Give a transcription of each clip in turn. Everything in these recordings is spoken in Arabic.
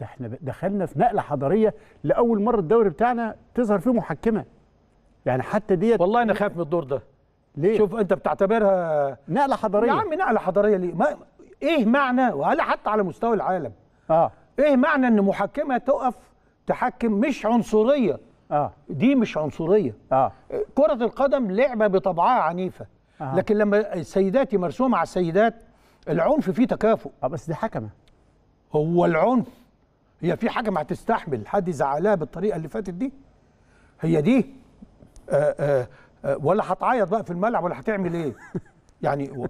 ده احنا دخلنا في نقله حضاريه لاول مره الدوري بتاعنا تظهر فيه محكمه يعني حتى ديت والله انا خايف من الدور ده ليه شوف انت بتعتبرها نقله حضاريه يا عم نقله حضاريه ليه ما ايه معنى ولا حتى على مستوى العالم اه ايه معنى ان محكمه تقف تحكم مش عنصريه اه دي مش عنصريه اه كره القدم لعبه بطبعها عنيفه آه. لكن لما السيدات يمارسوها مع السيدات العنف فيه تكافؤ اه بس دي حكمه هو العنف هي في حاجه ما هتستحمل حد زعلها بالطريقه اللي فاتت دي هي دي آآ آه، آآ آه، آه، ولا هتعيط بقى في الملعب ولا هتعمل ايه يعني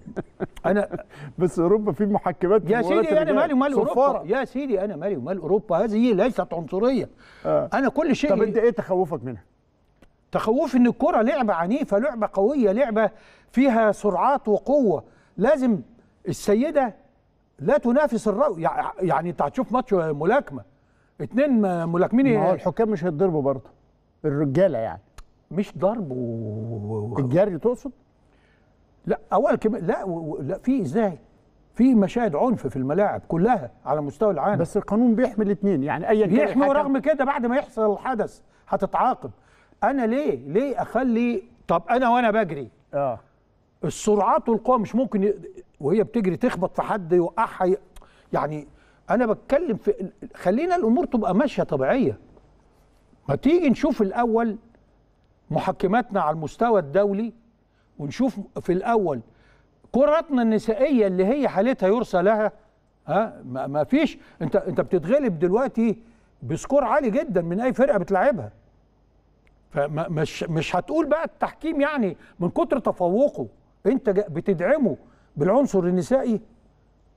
انا بس اوروبا في محكمات يا سيدي يعني انا مالي ومال اوروبا يا سيدي انا مالي ومال اوروبا هذه ليست عنصريه آه. انا كل شيء طب انت ايه تخوفك منها تخوفي ان الكره لعبه عنيفه لعبه قويه لعبه فيها سرعات وقوه لازم السيده لا تنافس الرأي يعني انت هتشوف ماتش ملاكمه اتنين ملاكمين ما هو الحكام مش هيتضربوا برضه الرجاله يعني مش ضرب و... الجري تقصد؟ لا اول كم... لا و... لا في ازاي؟ في مشاهد عنف في الملاعب كلها على مستوى العالم بس القانون بيحمي الاثنين يعني ايا كان بيحمي ورغم كده بعد ما يحصل الحدث هتتعاقب انا ليه ليه اخلي طب انا وانا بجري اه السرعات والقوه مش ممكن ي... وهي بتجري تخبط في حد يوقعها يعني انا بتكلم في خلينا الامور تبقى ماشيه طبيعيه ما تيجي نشوف الاول محكماتنا على المستوى الدولي ونشوف في الاول كراتنا النسائيه اللي هي حالتها يرثى لها ها ما فيش انت انت بتتغلب دلوقتي بسكور عالي جدا من اي فرقه بتلعبها فمش مش هتقول بقى التحكيم يعني من كتر تفوقه انت بتدعمه بالعنصر النسائي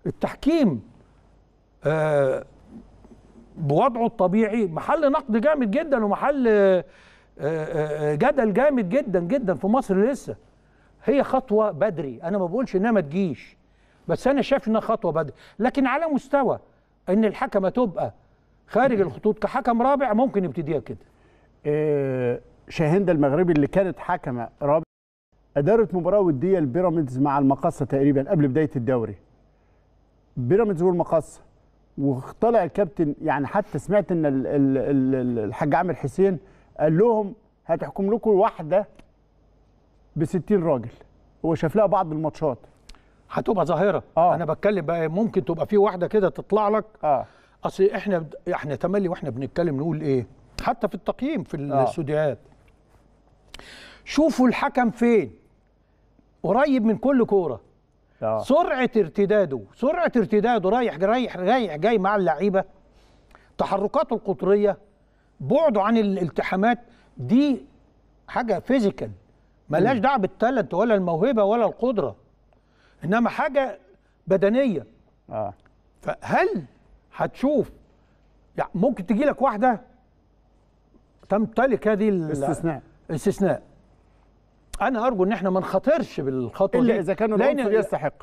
التحكيم آه بوضعه الطبيعي محل نقد جامد جدا ومحل آه،, آه آه جدل جامد جدا جدا في مصر لسه هي خطوه بدري انا ما بقولش انها ما تجيش بس انا شايف انها خطوه بدري لكن على مستوى ان الحكمه تبقى خارج الخطوط كحكم رابع ممكن يبتديها كده آه، شاهندة المغربي اللي كانت حكمه رابع ادارت مباراه وديه البيراميدز مع المقصه تقريبا قبل بدايه الدوري بيراميدز والمقصه وطلع الكابتن يعني حتى سمعت ان الحاج عامر حسين قال لهم هتحكم لكم واحده ب 60 راجل هو شاف لها بعض الماتشات هتبقى ظاهره آه. انا بتكلم بقى إيه، ممكن تبقى في واحده كده تطلع لك اه اصل احنا احنا تملي واحنا بنتكلم نقول ايه حتى في التقييم في آه. الاستوديوهات شوفوا الحكم فين قريب من كل كوره آه. سرعه ارتداده سرعه ارتداده رايح رايح رايح جاي مع اللعيبه تحركاته القطريه بعده عن الالتحامات دي حاجه فيزيكال ملهاش دعوه بالتالنت ولا الموهبه ولا القدره انما حاجه بدنيه اه فهل هتشوف يعني ممكن تجي لك واحده تمتلك هذه استثناء استثناء انا ارجو ان احنا ما نخاطرش بالخطوه الا اذا كان العنصر يستحق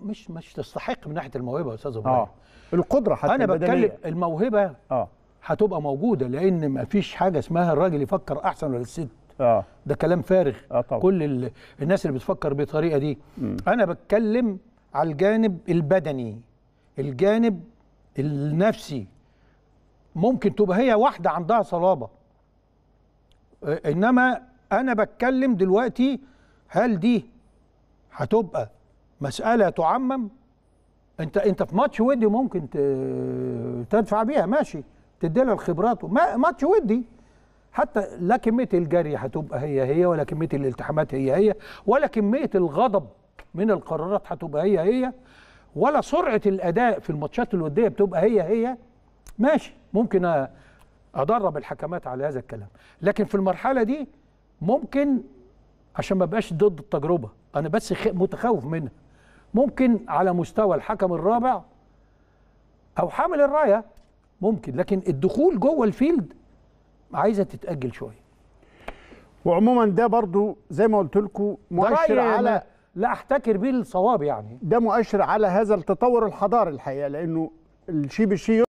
مش مش تستحق من ناحيه الموهبه يا استاذ ابراهيم آه. القدره حتى انا بتكلم الموهبه اه هتبقى موجوده لان ما فيش حاجه اسمها الراجل يفكر احسن ولا الست اه ده كلام فارغ آه طبعا. كل الناس اللي بتفكر بالطريقه دي م. انا بتكلم على الجانب البدني الجانب النفسي ممكن تبقى هي واحده عندها صلابه انما انا بتكلم دلوقتي هل دي هتبقى مساله تعمم انت انت في ماتش ودي ممكن تدفع بيها ماشي تدي لها الخبرات ما ماتش ودي حتى لا كميه الجري هتبقى هي هي ولا كميه الالتحامات هي هي ولا كميه الغضب من القرارات هتبقى هي هي ولا سرعه الاداء في الماتشات الوديه بتبقى هي هي ماشي ممكن ادرب الحكمات على هذا الكلام لكن في المرحله دي ممكن عشان ما بقاش ضد التجربه انا بس متخوف منها ممكن على مستوى الحكم الرابع او حامل الرايه ممكن لكن الدخول جوه الفيلد عايزه تتاجل شويه وعموما ده برضو زي ما قلت لكم مؤشر على لا احتكر بيه الصواب يعني ده مؤشر على هذا التطور الحضاري الحقيقه لانه الشيء بالشيء